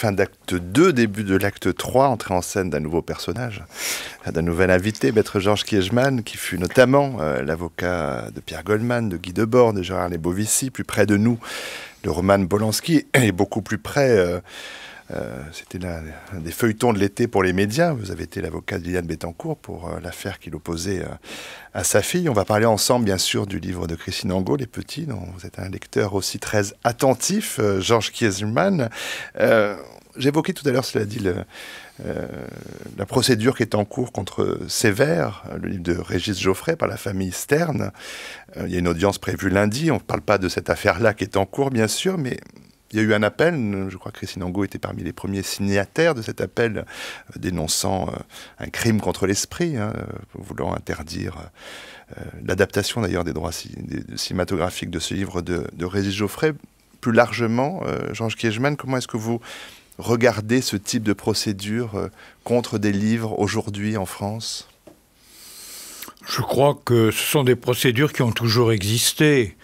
Fin d'acte 2, début de l'acte 3, entrée en scène d'un nouveau personnage, d'un nouvel invité, maître Georges Kiegemann, qui fut notamment euh, l'avocat de Pierre Goldman, de Guy Debord, de Gérard Lebovici, plus près de nous, de Roman Bolanski et beaucoup plus près euh, euh, c'était un des feuilletons de l'été pour les médias. Vous avez été l'avocat de Liliane Bettencourt pour euh, l'affaire qu'il opposait euh, à sa fille. On va parler ensemble, bien sûr, du livre de Christine Angot, Les Petits, dont vous êtes un lecteur aussi très attentif, Georges Kieselmann. J'évoquais tout à l'heure, cela dit, le, la procédure qui est en cours contre Sévère, le livre de Régis Geoffrey par la famille Stern. il y a une audience prévue lundi. On ne parle pas de cette affaire-là qui est en cours, bien sûr, mais il y a eu un appel, je crois que Christine Angot était parmi les premiers signataires de cet appel euh, dénonçant euh, un crime contre l'esprit, hein, euh, voulant interdire l'adaptation d'ailleurs des droits cinématographiques de ce livre de, de Régis Geoffrey. Plus largement, Georges Kiegeman, comment est-ce que vous regardez ce type de procédure contre des livres aujourd'hui en France je crois que ce sont des procédures qui ont toujours existé.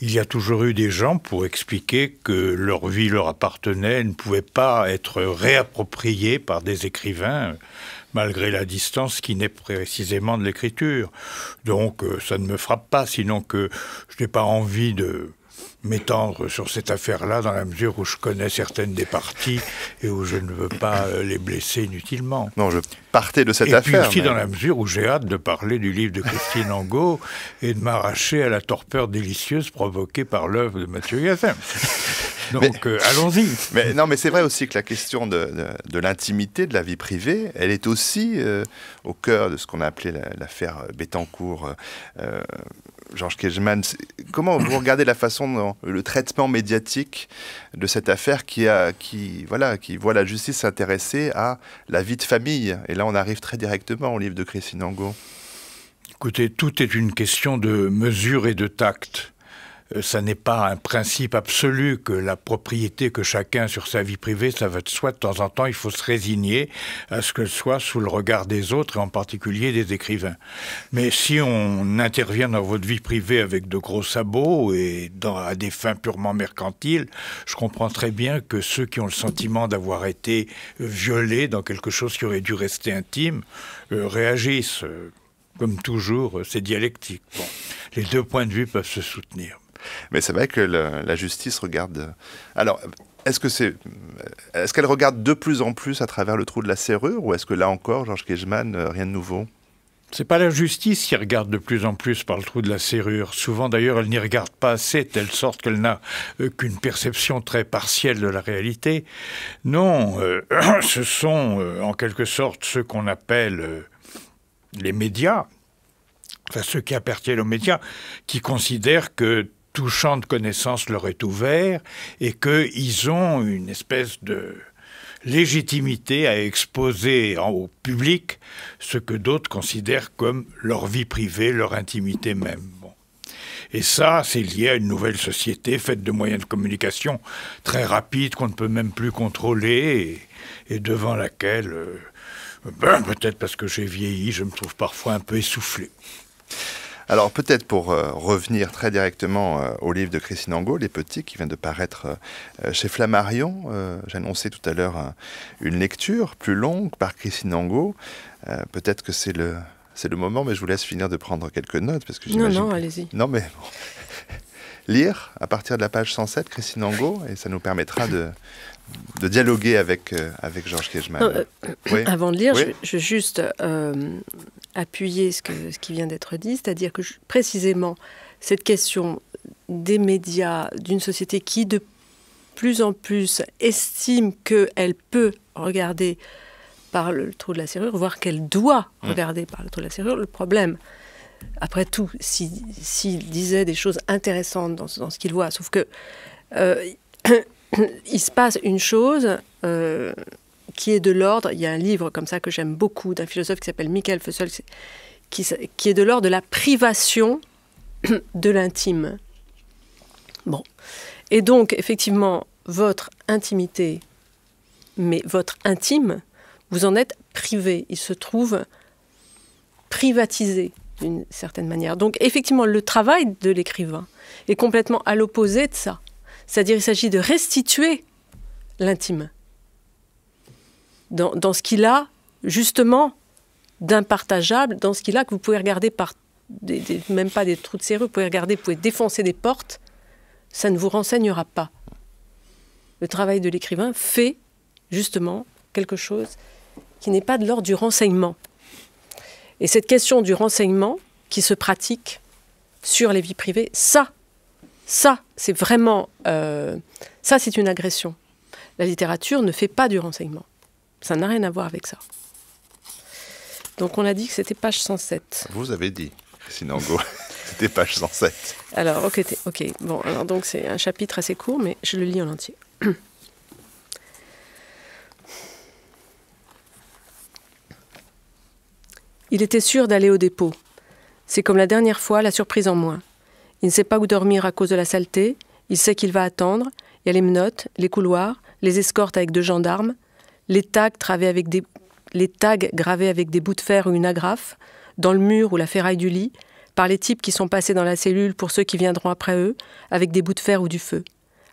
Il y a toujours eu des gens pour expliquer que leur vie leur appartenait, ne pouvait pas être réappropriée par des écrivains, malgré la distance qui naît précisément de l'écriture. Donc euh, ça ne me frappe pas, sinon que je n'ai pas envie de m'étendre sur cette affaire-là dans la mesure où je connais certaines des parties et où je ne veux pas euh, les blesser inutilement. Non, je partais de cette affaire. Et puis aussi dans la mesure où j'ai hâte de parler du livre de Christine Angot et de m'arracher à la torpeur délicieuse provoquée par l'œuvre de Mathieu Gazin. Donc euh, allons-y. Mais non, mais c'est vrai aussi que la question de, de, l'intimité, de la vie privée, elle est aussi euh, au cœur de ce qu'on a appelé l'affaire Bettencourt. Georges Kejman, comment vous regardez la façon, le traitement médiatique de cette affaire qui, a, qui, voilà, qui voit la justice s'intéresser à la vie de famille Et là, on arrive très directement au livre de Christine Angot. Écoutez, tout est une question de mesure et de tact. Euh, ça n'est pas un principe absolu que la propriété que chacun sur sa vie privée, ça va être soit De temps en temps, il faut se résigner à ce qu'elle soit sous le regard des autres, et en particulier des écrivains. Mais si on intervient dans votre vie privée avec de gros sabots et dans, à des fins purement mercantiles, je comprends très bien que ceux qui ont le sentiment d'avoir été euh, violés dans quelque chose qui aurait dû rester intime euh, réagissent. Comme toujours, c'est dialectique. les deux points de vue peuvent se soutenir. Mais c'est vrai que la justice regarde. Euh, alors, est-ce que c'est, est-ce qu'elle regarde de plus en plus à travers le trou de la serrure, ou est-ce que là encore, Georges kegeman euh, rien de nouveau c'est pas la justice qui regarde de plus en plus par le trou de la serrure. Souvent d'ailleurs, elle n'y regarde pas assez, de telle sorte qu'elle n'a euh, qu'une perception très partielle de la réalité. Non, ce sont en quelque sorte ceux qu'on appelle les médias, enfin ceux qui appartiennent aux médias, qui considèrent que tout champ de connaissances leur est ouvert et qu'ils ont une espèce de légitimité à exposer au public ce que d'autres considèrent comme leur vie privée, leur intimité même. Et ça, c'est lié à une nouvelle société faite de moyens de communication très rapides qu'on ne peut même plus contrôler et, devant laquelle, euh, ben, peut-être parce que j'ai vieilli, je me trouve parfois un peu essoufflé. Alors peut-être pour euh, revenir très directement euh, au livre de Christine Angot, Les Petits, qui vient de paraître euh, chez Flammarion. J'annonçais tout à l'heure une lecture plus longue par Christine Angot. peut-être que c'est le, c'est le moment, mais je vous laisse finir de prendre quelques notes. Parce que non, non, allez-y. Non, mais Lire à partir de la page 107, Christine Angot, et ça nous permettra de, de dialoguer avec, euh, avec Georges Kejman. Euh, avant de lire, je, veux juste euh, appuyer ce, que, ce qui vient d'être dit, c'est-à-dire que précisément cette question des médias, d'une société qui de plus en plus estime qu'elle peut regarder par le trou de la serrure, voire qu'elle doit mm. regarder par le trou de la serrure, le problème, après tout, s'il disait des choses intéressantes dans, dans ce qu'il voit, sauf que il se passe une chose euh, qui est de l'ordre. Il y a un livre comme ça que j'aime beaucoup d'un philosophe qui s'appelle Michael Fussell, qui, qui est de l'ordre de la privation de l'intime. Bon. Et donc, effectivement, votre intimité, mais votre intime, vous en êtes privé. Il se trouve privatisé d'une certaine manière. Donc, effectivement, le travail de l'écrivain est complètement à l'opposé de ça. C'est-à-dire il s'agit de restituer l'intime dans, ce qu'il a justement d'impartageable, dans ce qu'il a que vous pouvez regarder par des, même pas des trous de serrure, vous pouvez regarder, vous pouvez défoncer des portes, ça ne vous renseignera pas. Le travail de l'écrivain fait justement quelque chose qui n'est pas de l'ordre du renseignement. Et cette question du renseignement qui se pratique sur les vies privées, ça, ça, c'est vraiment... Euh, ça, c'est une agression. La littérature ne fait pas du renseignement. Ça n'a rien à voir avec ça. Donc on a dit que c'était page 107. Vous avez dit, Christine Angot. c'était page 107. Alors, ok, ok. Bon, alors donc c'est un chapitre assez court, mais je le lis en entier. Il était sûr d'aller au dépôt. C'est comme la dernière fois la surprise en moins. Il ne sait pas où dormir à cause de la saleté, il sait qu'il va attendre, il y a les menottes, les couloirs, les escortes avec deux gendarmes, les tags, avec des... les tags gravés avec des bouts de fer ou une agrafe, dans le mur ou la ferraille du lit, par les types qui sont passés dans la cellule pour ceux qui viendront après eux, avec des bouts de fer ou du feu.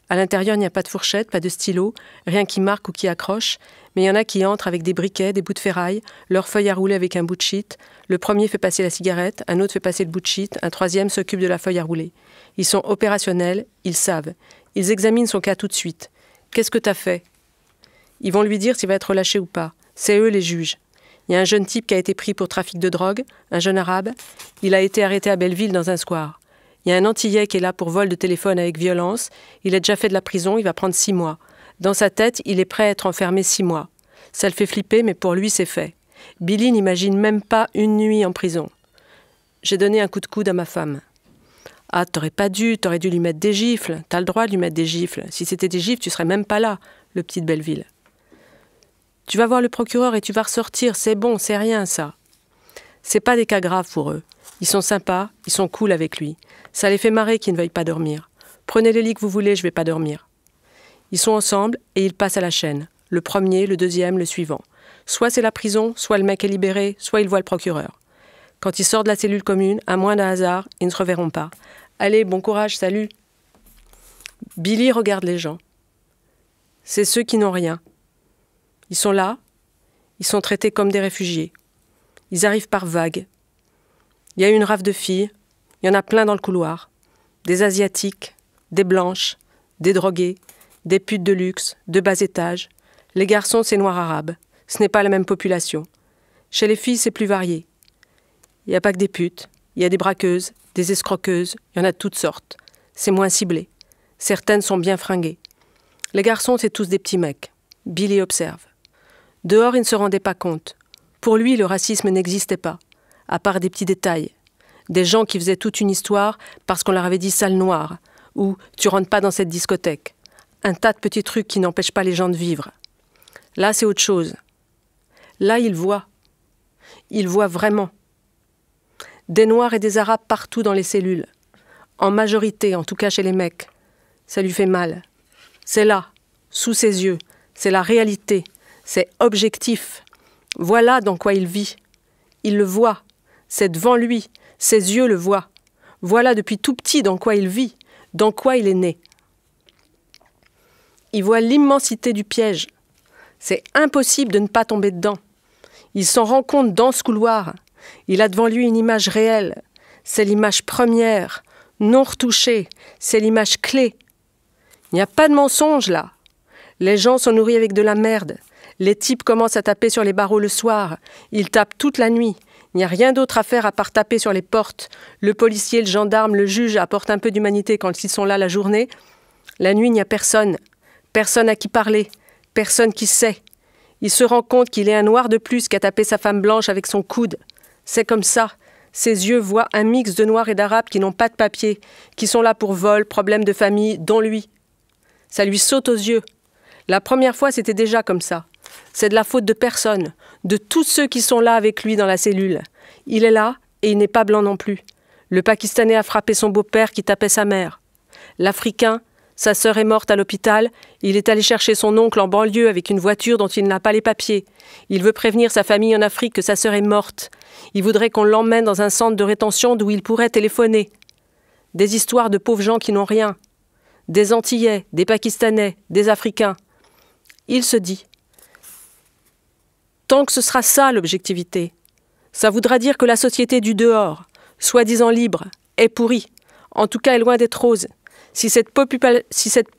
À l'intérieur, il n'y a pas de fourchette, pas de stylo, rien qui marque ou qui accroche, mais il y en a qui entrent avec des briquets, des bouts de ferraille, leur feuilles à rouler avec un bout de shit. Le premier fait passer la cigarette, un autre fait passer le bout de shit, un troisième s'occupe de la feuille à rouler. Ils sont opérationnels, ils savent. Ils examinent son cas tout de suite. Qu'est-ce que t'as fait Ils vont lui dire s'il va être relâché ou pas. C'est eux les juges. Il y a un jeune type qui a été pris pour trafic de drogue, un jeune arabe. Il a été arrêté à Belleville dans un square. Il y a un Antillais qui est là pour vol de téléphone avec violence. Il a déjà fait de la prison, il va prendre six mois. Dans sa tête, il est prêt à être enfermé six mois. Ça le fait flipper, mais pour lui, c'est fait. Billy n'imagine même pas une nuit en prison. J'ai donné un coup de coude à ma femme. Ah, t'aurais pas dû, t'aurais dû lui mettre des gifles. T'as le droit de lui mettre des gifles. Si c'était des gifles, tu serais même pas là, le petit de Belleville. Tu vas voir le procureur et tu vas ressortir, c'est bon, c'est rien ça. C'est pas des cas graves pour eux. Ils sont sympas, ils sont cool avec lui. Ça les fait marrer qu'ils ne veuillent pas dormir. Prenez les lits que vous voulez, je vais pas dormir. Ils sont ensemble et ils passent à la chaîne. Le premier, le deuxième, le suivant. Soit c'est la prison, soit le mec est libéré, soit il voit le procureur. Quand il sort de la cellule commune, à moins d'un hasard, ils ne se reverront pas. Allez, bon courage, salut. Billy regarde les gens. C'est ceux qui n'ont rien. Ils sont là, ils sont traités comme des réfugiés. Ils arrivent par vagues, il y a une rave de filles, il y en a plein dans le couloir. Des asiatiques, des blanches, des droguées, des putes de luxe, de bas étage. Les garçons, c'est noir arabe, Ce n'est pas la même population. Chez les filles, c'est plus varié. Il n'y a pas que des putes, il y a des braqueuses, des escroqueuses, il y en a toutes sortes. C'est moins ciblé. Certaines sont bien fringuées. Les garçons, c'est tous des petits mecs. Billy observe. Dehors, il ne se rendait pas compte. Pour lui, le racisme n'existait pas à part des petits détails. Des gens qui faisaient toute une histoire parce qu'on leur avait dit salle noire, ou tu rentres pas dans cette discothèque. Un tas de petits trucs qui n'empêchent pas les gens de vivre. Là, c'est autre chose. Là, il voit. Il voit vraiment. Des Noirs et des Arabes partout dans les cellules. En majorité, en tout cas chez les mecs. Ça lui fait mal. C'est là, sous ses yeux. C'est la réalité. C'est objectif. Voilà dans quoi il vit. Il le voit, c'est devant lui, ses yeux le voient. Voilà depuis tout petit dans quoi il vit, dans quoi il est né. Il voit l'immensité du piège. C'est impossible de ne pas tomber dedans. Il s'en rend compte dans ce couloir. Il a devant lui une image réelle. C'est l'image première, non retouchée. C'est l'image clé. Il n'y a pas de mensonge là. Les gens sont nourris avec de la merde. Les types commencent à taper sur les barreaux le soir. Ils tapent toute la nuit. Il n'y a rien d'autre à faire à part taper sur les portes. Le policier, le gendarme, le juge apportent un peu d'humanité quand ils sont là la journée. La nuit, il n'y a personne. Personne à qui parler. Personne qui sait. Il se rend compte qu'il est un noir de plus qui a tapé sa femme blanche avec son coude. C'est comme ça. Ses yeux voient un mix de noirs et d'arabes qui n'ont pas de papier, qui sont là pour vol, problèmes de famille, dont lui. Ça lui saute aux yeux. La première fois, c'était déjà comme ça. C'est de la faute de personne, de tous ceux qui sont là avec lui dans la cellule. Il est là et il n'est pas blanc non plus. Le Pakistanais a frappé son beau-père qui tapait sa mère. L'Africain, sa sœur est morte à l'hôpital, il est allé chercher son oncle en banlieue avec une voiture dont il n'a pas les papiers. Il veut prévenir sa famille en Afrique que sa sœur est morte. Il voudrait qu'on l'emmène dans un centre de rétention d'où il pourrait téléphoner. Des histoires de pauvres gens qui n'ont rien. Des Antillais, des Pakistanais, des Africains. Il se dit Tant que ce sera ça l'objectivité, ça voudra dire que la société du dehors, soi-disant libre, est pourrie, en tout cas est loin d'être rose. Si cette,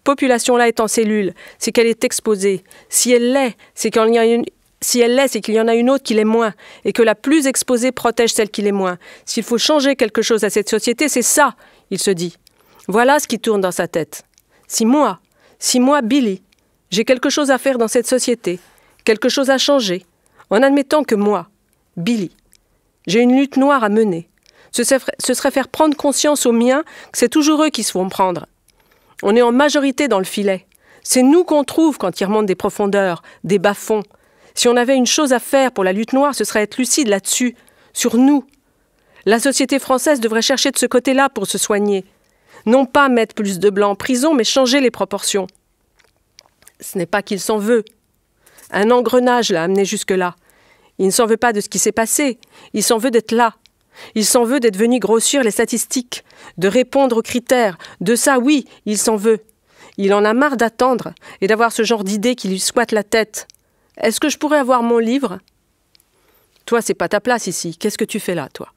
population-là est en cellule, c'est qu'elle est exposée. Si elle l'est, c'est qu'il y en a une autre qui l'est moins, et que la plus exposée protège celle qui l'est moins. S'il faut changer quelque chose à cette société, c'est ça, il se dit. Voilà ce qui tourne dans sa tête. Si moi, si moi, Billy, j'ai quelque chose à faire dans cette société, quelque chose à changer, en admettant que moi, Billy, j'ai une lutte noire à mener, ce serait, faire prendre conscience aux miens que c'est toujours eux qui se font prendre. On est en majorité dans le filet. C'est nous qu'on trouve quand ils remontent des profondeurs, des bas-fonds. Si on avait une chose à faire pour la lutte noire, ce serait être lucide là-dessus, sur nous. La société française devrait chercher de ce côté-là pour se soigner. Non pas mettre plus de blancs en prison, mais changer les proportions. Ce n'est pas qu'il s'en veut, un engrenage l'a amené jusque-là. Il ne s'en veut pas de ce qui s'est passé, il s'en veut d'être là. Il s'en veut d'être venu grossir les statistiques, de répondre aux critères. De ça, oui, il s'en veut. Il en a marre d'attendre et d'avoir ce genre d'idées qui lui squatte la tête. Est-ce que je pourrais avoir mon livre Toi, c'est pas ta place ici. Qu'est-ce que tu fais là, toi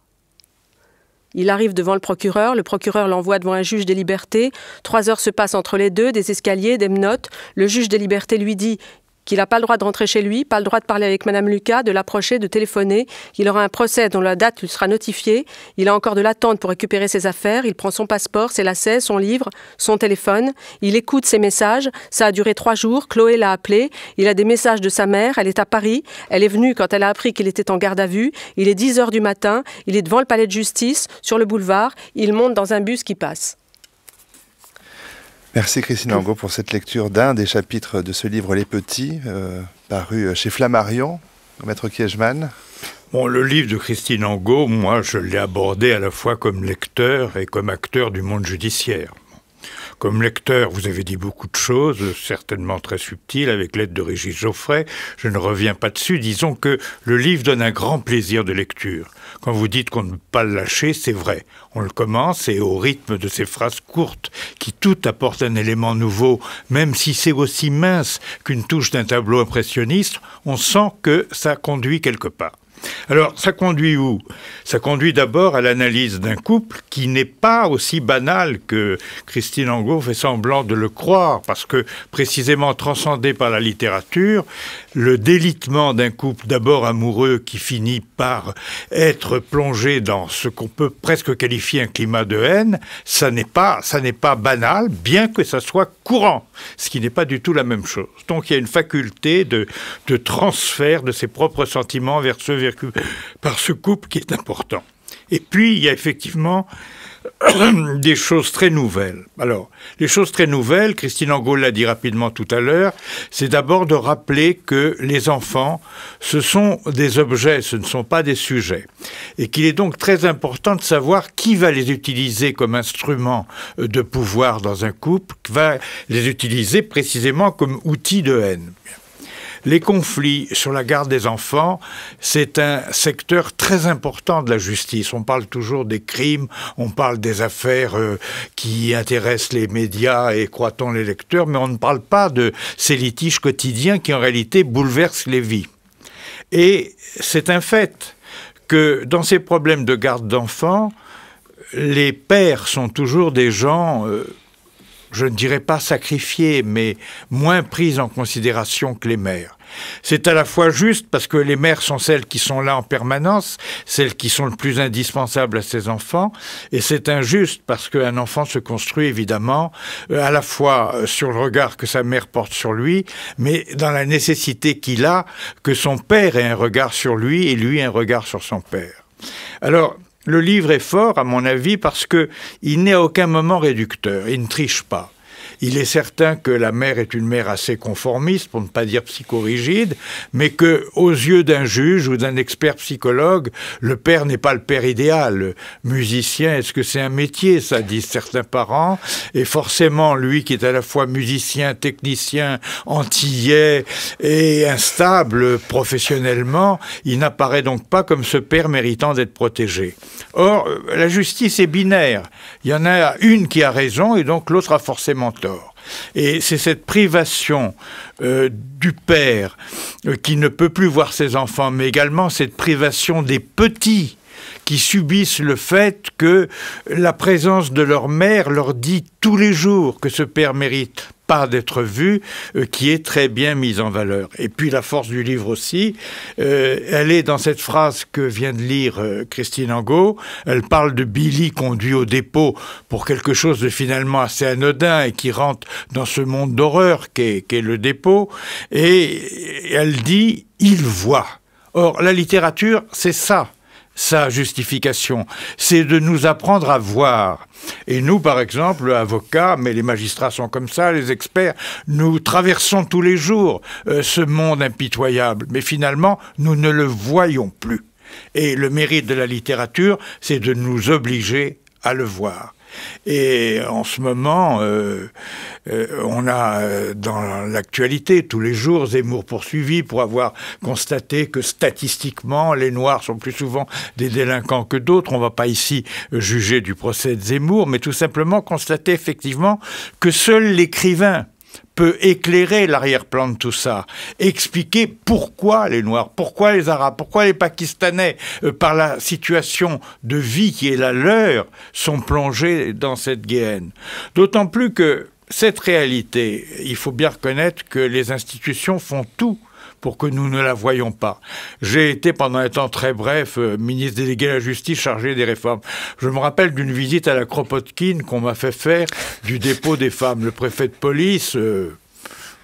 il arrive devant le procureur, le procureur l'envoie devant un juge des libertés. Trois heures se passent entre les deux, des escaliers, des notes. Le juge des libertés lui dit qu'il n'a pas le droit de rentrer chez lui, pas le droit de parler avec Madame Lucas, de l'approcher, de téléphoner. Il aura un procès dont la date lui sera notifiée. Il a encore de l'attente pour récupérer ses affaires. Il prend son passeport, ses lacets, son livre, son téléphone. Il écoute ses messages. Ça a duré trois jours. Chloé l'a appelé. Il a des messages de sa mère. Elle est à Paris. Elle est venue quand elle a appris qu'il était en garde à vue. Il est 10 heures du matin. Il est devant le palais de justice, sur le boulevard. Il monte dans un bus qui passe. Merci Christine Angot pour cette lecture d'un des chapitres de ce livre Les Petits, euh, paru euh, chez Flammarion, Maître Kiegeman. Bon, le livre de Christine Angot, moi, je l'ai abordé à la fois comme lecteur et comme acteur du monde judiciaire. Comme lecteur, vous avez dit beaucoup de choses, certainement très subtiles, avec l'aide de Régis Geoffrey. Je ne reviens pas dessus. Disons que le livre donne un grand plaisir de lecture. Quand vous dites qu'on ne peut pas le lâcher, c'est vrai. On le commence et au rythme de ces phrases courtes, qui toutes apportent un élément nouveau, même si c'est aussi mince qu'une touche d'un tableau impressionniste, on sent que ça conduit quelque part. Alors, ça conduit où Ça conduit d'abord à l'analyse d'un couple qui n'est pas aussi banal que Christine Angot fait semblant de le croire, parce que précisément transcendé par la littérature, le délitement d'un couple d'abord amoureux qui finit par être plongé dans ce qu'on peut presque qualifier un climat de haine, ça n'est pas, ça n'est pas banal, bien que ça soit courant, ce qui n'est pas du tout la même chose. Donc, il y a une faculté de, transfert de ses propres sentiments vers ce vers par ce couple qui est important. Et puis, il y a effectivement des choses très nouvelles. Alors, les choses très nouvelles, Christine Angot l'a dit rapidement tout à l'heure, c'est d'abord de rappeler que les enfants, ce sont des objets, ce ne sont pas des sujets. Et qu'il est donc très important de savoir qui va les utiliser comme instrument de pouvoir dans un couple, qui va les utiliser précisément comme outil de haine les conflits sur la garde des enfants, c'est un secteur très important de la justice. On parle toujours des crimes, on parle des affaires euh, qui intéressent les médias et croit-on les lecteurs, mais on ne parle pas de ces litiges quotidiens qui en réalité bouleversent les vies. Et c'est un fait que dans ces problèmes de garde d'enfants, les pères sont toujours des gens euh, je ne dirais pas sacrifiée, mais moins prise en considération que les mères. C'est à la fois juste parce que les mères sont celles qui sont là en permanence, celles qui sont le plus indispensables à ses enfants, et c'est injuste parce qu'un enfant se construit évidemment euh, à la fois euh, sur le regard que sa mère porte sur lui, mais dans la nécessité qu'il a que son père ait un regard sur lui et lui un regard sur son père. Alors, le livre est fort, à mon avis, parce qu'il n'est à aucun moment réducteur, il ne triche pas. Il est certain que la mère est une mère assez conformiste, pour ne pas dire psychorigide, mais que aux yeux d'un juge ou d'un expert psychologue, le père n'est pas le père idéal. Musicien, est-ce que c'est un métier Ça disent certains parents. Et forcément, lui qui est à la fois musicien, technicien, antillais et instable professionnellement, il n'apparaît donc pas comme ce père méritant d'être protégé. Or, euh, la justice est binaire. Il y en a une qui a raison et donc l'autre a forcément tort. Et c'est cette privation euh, du père euh, qui ne peut plus voir ses enfants, mais également cette privation des petits qui subissent le fait que la présence de leur mère leur dit tous les jours que ce père mérite pas d'être vu, euh, qui est très bien mise en valeur. Et puis la force du livre aussi, euh, elle est dans cette phrase que vient de lire euh, Christine Angot, elle parle de Billy conduit au dépôt pour quelque chose de finalement assez anodin et qui rentre dans ce monde d'horreur qu'est le dépôt, et elle dit ⁇ il voit ⁇ Or, la littérature, c'est ça sa justification. C'est de nous apprendre à voir. Et nous, par exemple, avocats, mais les magistrats sont comme ça, les experts, nous traversons tous les jours euh, ce monde impitoyable, mais finalement, nous ne le voyons plus. Et le mérite de la littérature, c'est de nous obliger à le voir. Et en ce moment, euh, euh, on a euh, dans l'actualité tous les jours Zemmour poursuivi pour avoir constaté que statistiquement, les Noirs sont plus souvent des délinquants que d'autres. On ne va pas ici juger du procès de Zemmour, mais tout simplement constater effectivement que seul l'écrivain peut éclairer l'arrière-plan de tout ça, expliquer pourquoi les Noirs, pourquoi les Arabes, pourquoi les Pakistanais, euh, par la situation de vie qui est la leur, sont plongés dans cette guéenne. D'autant plus que cette réalité, il faut bien reconnaître que les institutions font tout pour que nous ne la voyions pas. J'ai été pendant un temps très bref euh, ministre délégué à la justice chargé des réformes. Je me rappelle d'une visite à la Kropotkine qu'on m'a fait faire du dépôt des femmes. Le préfet de police, euh,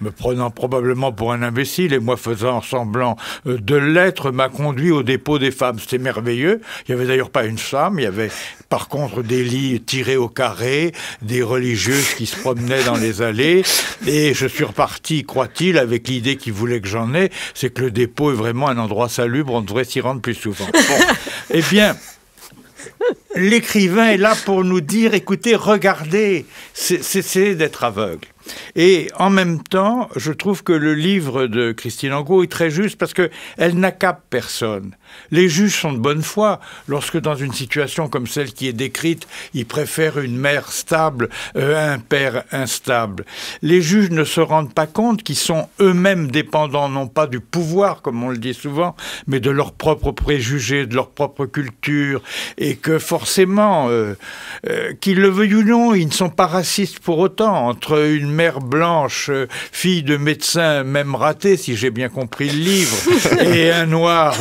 me prenant probablement pour un imbécile et moi faisant semblant euh, de l'être, m'a conduit au dépôt des femmes. C'était merveilleux. Il n'y avait d'ailleurs pas une femme, il y avait par contre des lits tirés au carré, des religieuses qui se promenaient dans les allées. Et je suis reparti, croit-il, avec l'idée qu'il voulait que j'en ai, c'est que le dépôt est vraiment un endroit salubre, on devrait s'y rendre plus souvent. Eh bien, l'écrivain est là pour nous dire, écoutez, regardez, cessez d'être aveugle. Et en même temps, je trouve que le livre de Christine Angot est très juste parce qu'elle n'accable personne. Les juges sont de bonne foi lorsque, dans une situation comme celle qui est décrite, ils préfèrent une mère stable à euh, un père instable. Les juges ne se rendent pas compte qu'ils sont eux-mêmes dépendants non pas du pouvoir, comme on le dit souvent, mais de leurs propres préjugés, de leur propre culture, et que forcément, euh, euh, qu'ils le veuillent ou non, ils ne sont pas racistes pour autant. Entre une mère blanche, fille de médecin, même ratée, si j'ai bien compris le livre, et un noir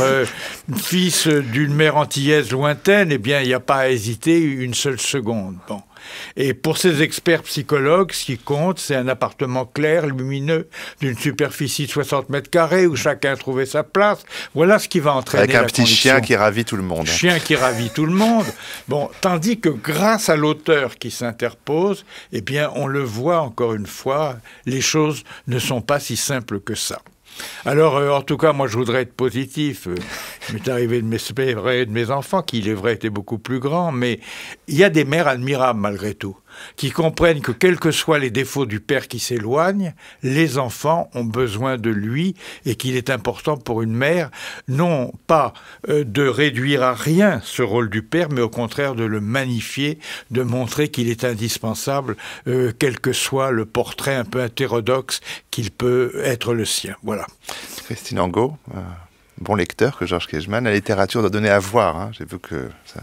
fils d'une mère antillaise lointaine, eh bien, il n'y a pas à hésiter une seule seconde. Et pour ces experts psychologues, ce qui compte, c'est un appartement clair, lumineux, d'une superficie de 60 mètres carrés où chacun a trouvé sa place. Voilà ce qui va entraîner. Avec un petit chien qui ravit tout le monde. Chien qui ravit tout le monde. Bon, tandis que grâce à l'auteur qui s'interpose, eh bien, on le voit encore une fois, les choses ne sont pas si simples que ça. Alors, euh, en tout cas, moi, je voudrais être positif. Euh, il m'est arrivé de de mes enfants, qui, il est vrai, étaient beaucoup plus grands, mais il y a des mères admirables, malgré tout qui comprennent que quels que soient les défauts du père qui s'éloigne, les enfants ont besoin de lui et qu'il est important pour une mère non pas euh, de réduire à rien ce rôle du père, mais au contraire de le magnifier, de montrer qu'il est indispensable, euh, quel que soit le portrait un peu hétérodoxe qu'il peut être le sien. Voilà. Christine Angot, euh, bon lecteur que Georges Kegeman, la littérature doit donner à voir. Hein. J'ai vu que ça,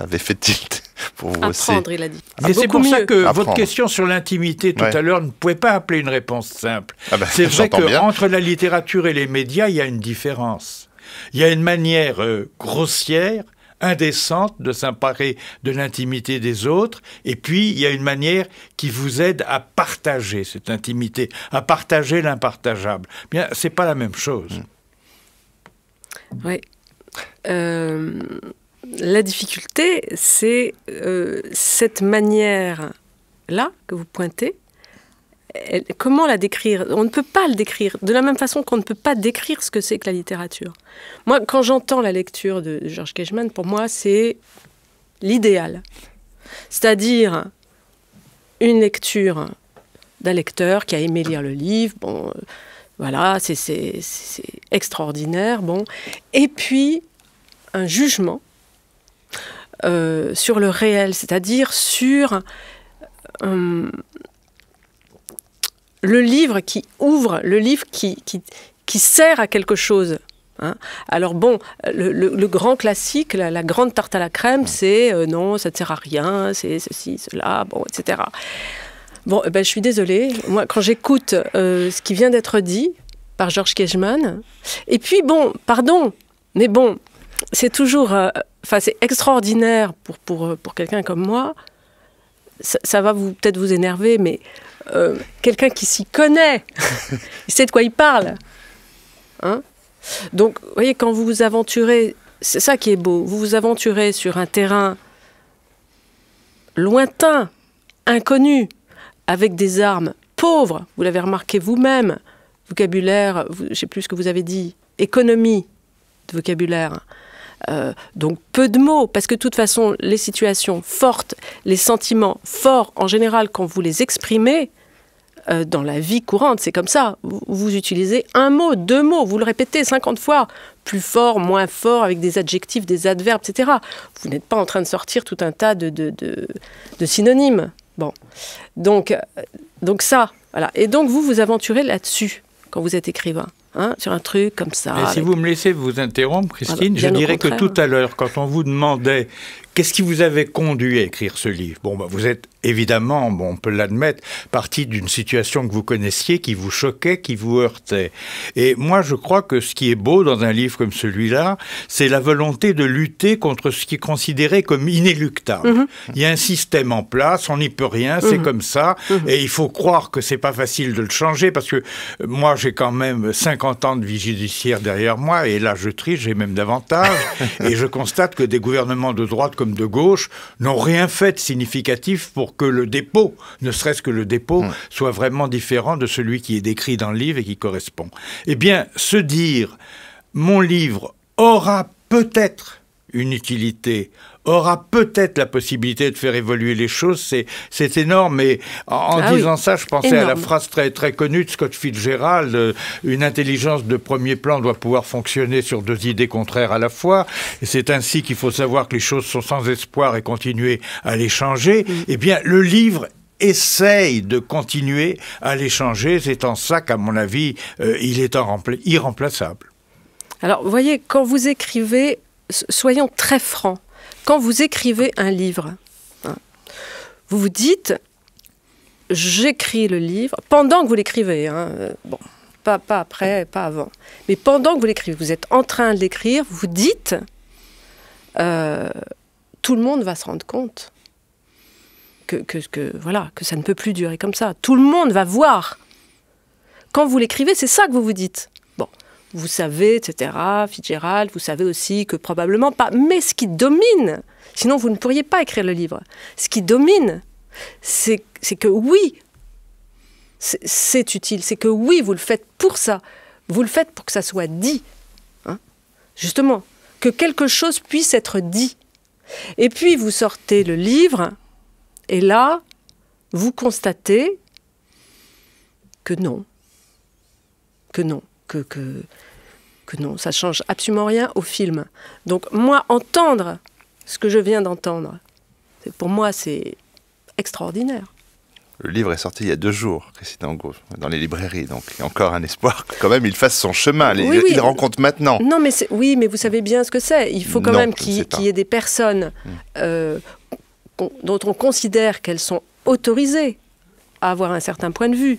avait fait tilt pour vous Apprendre, il a dit. Ah, Mais c'est pour ça que votre question sur l'intimité tout à l'heure ne pouvait pas appeler une réponse simple. Ah ben, c'est vrai qu'entre la littérature et les médias, il y a une différence. Il y a une manière euh, grossière indécente de s'emparer de l'intimité des autres, et puis il y a une manière qui vous aide à partager cette intimité, à partager l'impartageable. Bien, c'est pas la même chose. Hmm. Oui. Euh, la difficulté, c'est euh, cette manière-là que vous pointez. comment la décrire On ne peut pas le décrire, de la même façon qu'on ne peut pas décrire ce que c'est que la littérature. Moi, quand j'entends la lecture de George Cashman, pour moi, c'est l'idéal. C'est-à-dire une lecture d'un lecteur qui a aimé lire le livre, bon, euh, voilà, c'est extraordinaire, bon, et puis un jugement euh, sur le réel, c'est-à-dire sur euh, le livre qui ouvre, le livre qui, qui, sert à quelque chose. Hein. Alors bon, le, grand classique, la, grande tarte à la crème, c'est euh, non, ça ne sert à rien, c'est ceci, cela, bon, etc. Bon, eh ben, je suis désolée. Moi, quand j'écoute ce qui vient d'être dit par Georges Kegeman, et puis bon, pardon, mais bon, c'est toujours, euh, enfin, c'est extraordinaire pour, euh, quelqu'un comme moi. Ça, va vous peut-être vous énerver, mais euh, quelqu'un qui s'y connaît, il sait de quoi il parle. Hein Donc, vous voyez, quand vous vous aventurez, c'est ça qui est beau, vous vous aventurez sur un terrain lointain, inconnu, avec des armes pauvres, vous l'avez remarqué vous-même, vocabulaire, je ne sais plus ce que vous avez dit, économie de vocabulaire, euh, donc peu de mots, parce que de toute façon, les situations fortes, les sentiments forts, en général, quand vous les exprimez, euh, dans la vie courante, c'est comme ça. Vous, utilisez un mot, deux mots, vous le répétez 50 fois, plus fort, moins fort, avec des adjectifs, des adverbes, etc. Vous n'êtes pas en train de sortir tout un tas de, de, de, synonymes. Bon, donc, euh, donc ça, voilà. Et donc vous vous aventurez là-dessus quand vous êtes écrivain. Hein, sur un truc comme ça. si vous me laissez vous interrompre, Christine, je dirais que tout à l'heure, quand on vous demandait Qu'est-ce qui vous avait conduit à écrire ce livre Bon, bah, vous êtes évidemment, bon, on peut l'admettre, parti d'une situation que vous connaissiez, qui vous choquait, qui vous heurtait. Et moi, je crois que ce qui est beau dans un livre comme celui-là, c'est la volonté de lutter contre ce qui est considéré comme inéluctable. Mhm. Il y a un système en place, on n'y peut rien, c'est mhm. comme ça, mhm. et il faut croire que c'est pas facile de le changer, parce que euh, moi, j'ai quand même 50 ans de vie judiciaire derrière moi, et là, je triche, j'ai même davantage, et je constate que des gouvernements de droite comme de gauche n'ont rien fait de significatif pour que le dépôt, ne serait-ce que le dépôt, mmh. soit vraiment différent de celui qui est décrit dans le livre et qui correspond. Eh bien, se dire, mon livre aura peut-être une utilité, aura peut-être la possibilité de faire évoluer les choses. C'est énorme. Et en, ah disant ça, je pensais à la phrase très, très connue de Scott Fitzgerald euh, une intelligence de premier plan doit pouvoir fonctionner sur deux idées contraires à la fois. Et c'est ainsi qu'il faut savoir que les choses sont sans espoir et continuer à les changer. Mm. Eh bien, le livre essaye de continuer à les changer. C'est en ça qu'à mon avis, euh, il est irremplaçable. Alors, vous voyez, quand vous écrivez, soyons très francs. Quand vous écrivez un livre, hein, vous vous dites, j'écris le livre, pendant que vous l'écrivez, hein, euh, bon, pas, pas après, pas avant, mais pendant que vous l'écrivez, vous êtes en train de l'écrire, vous dites, euh, tout le monde va se rendre compte que, que, voilà, que ça ne peut plus durer comme ça. Tout le monde va voir. Quand vous l'écrivez, c'est ça que vous vous dites vous savez, etc., Fitzgerald, vous savez aussi que probablement pas. Mais ce qui domine, sinon vous ne pourriez pas écrire le livre, ce qui domine, c'est que oui, c'est utile, c'est que oui, vous le faites pour ça, vous le faites pour que ça soit dit, hein. justement, que quelque chose puisse être dit. Et puis vous sortez le livre, et là, vous constatez que non, que non que, que, non, ça change absolument rien au film. Donc moi, entendre ce que je viens d'entendre, pour moi, c'est extraordinaire. Le livre est sorti il y a deux jours, Christine Angot, dans les librairies. Donc, il y a encore un espoir que quand même il fasse son chemin. Oui, il, rencontre maintenant. Non, mais oui, mais vous savez bien ce que c'est. Il faut quand même qu'il y ait des personnes hmm. euh, dont on considère qu'elles sont autorisées à avoir un certain point de vue.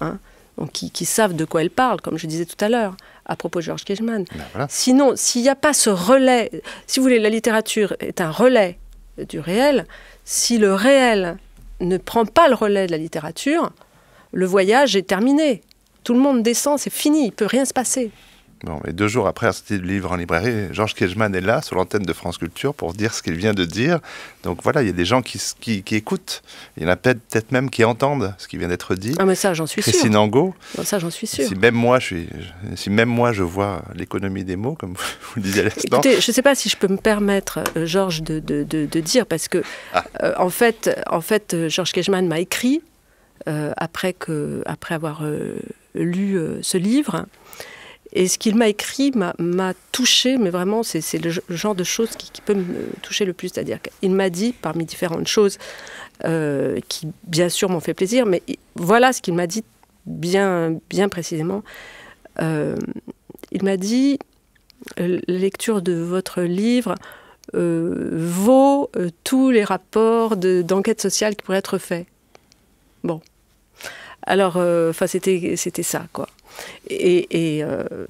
Hein qui, savent de quoi elles parlent, comme je disais tout à l'heure à propos de Georges Kishman. Ben Sinon, s'il n'y a pas ce relais, si vous voulez, la littérature est un relais du réel. Si le réel ne prend pas le relais de la littérature, le voyage est terminé. Tout le monde descend, c'est fini, il peut rien se passer et deux jours après la sortie du livre en librairie, Georges kegeman est là sur l'antenne de France Culture pour dire ce qu'il vient de dire. Donc voilà, il y a des gens qui, qui, écoutent. Il y en a peut-être même qui entendent ce qui vient d'être dit. Ah mais ça, j'en suis sûr. Christine Angot. Ça, j'en suis sûr. Si même moi, je suis, si même moi, je vois l'économie des mots, comme vous, le disiez à l'instant. Écoutez, je ne sais pas si je peux me permettre, euh, Georges, de, de, de, dire parce que ah. euh, en fait, en fait, euh, Georges kegeman m'a écrit après que, après avoir lu ce livre. Et ce qu'il m'a écrit m'a touché, mais vraiment, c'est le genre de choses qui, peut me toucher le plus. C'est-à-dire qu'il m'a dit, parmi différentes choses, euh, qui bien sûr m'ont fait plaisir, mais voilà ce qu'il m'a dit bien, bien précisément. Euh, il m'a dit, euh, la lecture de votre livre vaut tous les rapports d'enquête sociale qui pourraient être faits. Bon. Alors, c'était ça, quoi. Et, et euh,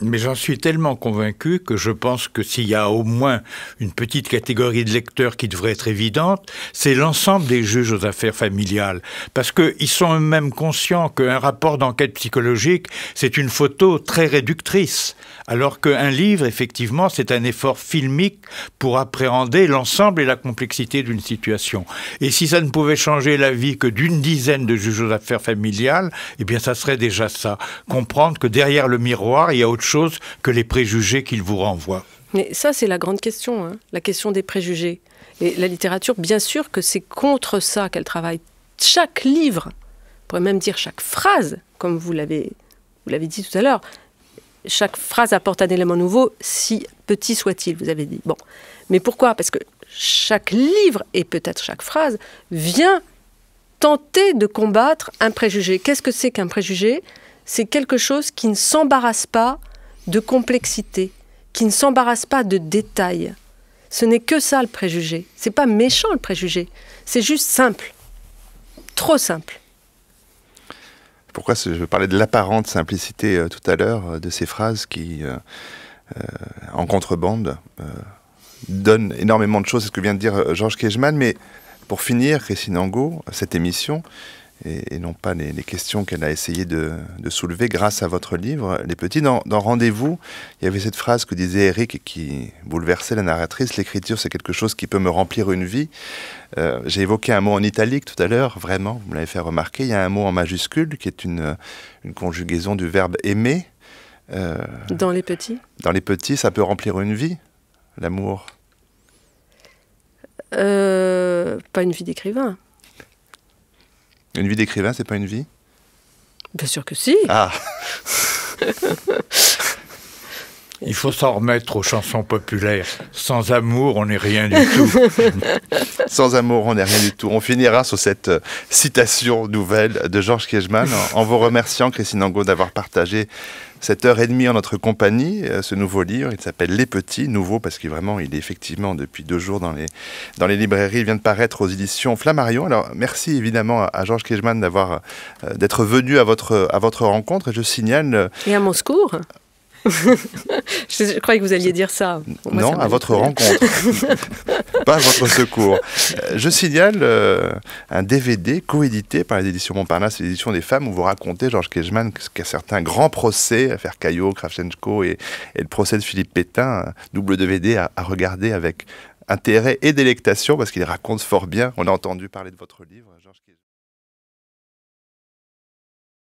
mais j'en suis tellement convaincu que je pense que s'il y a au moins une petite catégorie de lecteurs qui devrait être évidente, c'est l'ensemble des juges aux affaires familiales. Parce qu'ils sont eux-mêmes conscients qu'un rapport d'enquête psychologique, c'est une photo très réductrice. Alors qu'un livre, effectivement, c'est un effort filmique pour appréhender l'ensemble et la complexité d'une situation. Et si ça ne pouvait changer la vie que d'une dizaine de juges aux affaires familiales, eh bien ça serait déjà ça. Comprendre que derrière le miroir, il y a autre chose que les préjugés qu'il vous renvoie. Mais ça, c'est la grande question, hein. la question des préjugés. Et la littérature, bien sûr que c'est contre ça qu'elle travaille. Chaque livre, on pourrait même dire chaque phrase, comme vous l'avez dit tout à l'heure, chaque phrase apporte un élément nouveau, si petit soit-il, vous avez dit. Bon, mais pourquoi Parce que chaque livre, et peut-être chaque phrase, vient tenter de combattre un préjugé. Qu'est-ce que c'est qu'un préjugé C'est quelque chose qui ne s'embarrasse pas de complexité, qui ne s'embarrasse pas de détails. Ce n'est que ça le préjugé. C'est pas méchant le préjugé. C'est juste simple. Trop simple. Pourquoi je parlais de l'apparente simplicité euh, tout à l'heure, euh, de ces phrases qui, euh, en contrebande, donnent énormément de choses, c'est ce que vient de dire Georges Kejman. Mais pour finir, Christine Angot, cette émission, et, non pas les, questions qu'elle a essayé de, soulever grâce à votre livre. Les petits, dans, Rendez-vous, il y avait cette phrase que disait Eric qui bouleversait la narratrice, l'écriture c'est quelque chose qui peut me remplir une vie. Euh, j'ai évoqué un mot en italique tout à l'heure, vraiment, vous me l'avez fait remarquer, il y a un mot en majuscule qui est une, conjugaison du verbe aimer. Euh, dans les petits Dans les petits, ça peut remplir une vie, l'amour. Euh, pas une vie d'écrivain. Une vie d'écrivain, c'est pas une vie Bien sûr que si. Ah Il faut s'en remettre aux chansons populaires. Sans amour, on n'est rien du tout. Sans amour, on n'est rien du tout. On finira sur cette euh, citation nouvelle de Georges Kiechmann en vous remerciant, Christine Angot, d'avoir partagé 7 h et demie en notre compagnie. Euh, ce nouveau livre, il s'appelle Les Petits, nouveau parce qu'il vraiment, il est effectivement depuis deux jours dans les, dans les librairies. Il vient de paraître aux éditions Flammarion. Alors, merci évidemment à Georges Kejman d'avoir, euh, d'être venu à votre, à votre rencontre. Et je signale. Euh, et à mon secours. je, croyais que vous alliez dire ça. non, à votre rencontre, pas à votre secours. Euh, je signale euh, un DVD coédité par les éditions Montparnasse l'édition des femmes où vous racontez, Georges Kejman, a certains grands procès, affaire Caillot, Kravchenko et, le procès de Philippe Pétain, double DVD à regarder avec intérêt et délectation parce qu'il raconte fort bien. On a entendu parler de votre livre.